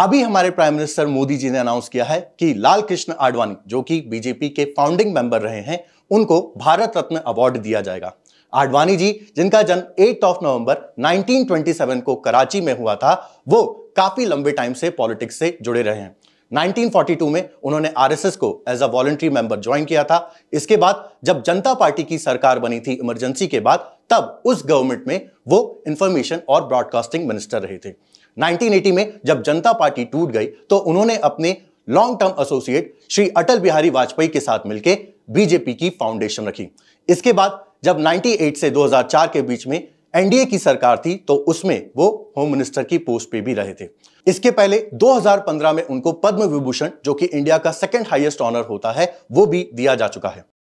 अभी हमारे prime minister Modi जी ने अनाउंस किया है कि लाल कृष्ण आडवाणी जो कि बीजेपी के फाउंडिंग मेंबर रहे हैं उनको भारत रत्न अवार्ड दिया जाएगा आडवाणी जी जिनका जन्म 8 ऑफ नवंबर 1927 को कराची में हुआ था वो काफी लंबे टाइम से पॉलिटिक्स से जुड़े रहे हैं 1942 में उन्होंने आरएसएस को as a voluntary member join किया था इसके बाद जब जनता पार्टी की सरकार बनी थी इमरजेंसी के बाद तब उस गवर्नमेंट में वो इंफॉर्मेशन और ब्रॉडकास्टिंग मिनिस्टर रहे थे 1980 में जब जनता पार्टी टूट गई तो उन्होंने अपने long term associate Shri Atal Bihari Vajpayee के साथ मिलकर बीजेपी की फाउंडेशन रखी इसके बाद जब 98 से 2004 के बीच में एनडीए की सरकार थी तो उसमें वो होम मिनिस्टर की पोस्ट पे भी रहे थे इसके पहले 2015 में उनको पद्म विभूषण जो कि इंडिया का सेकेंड हाईएस्ट ऑनर होता है वो भी दिया जा चुका है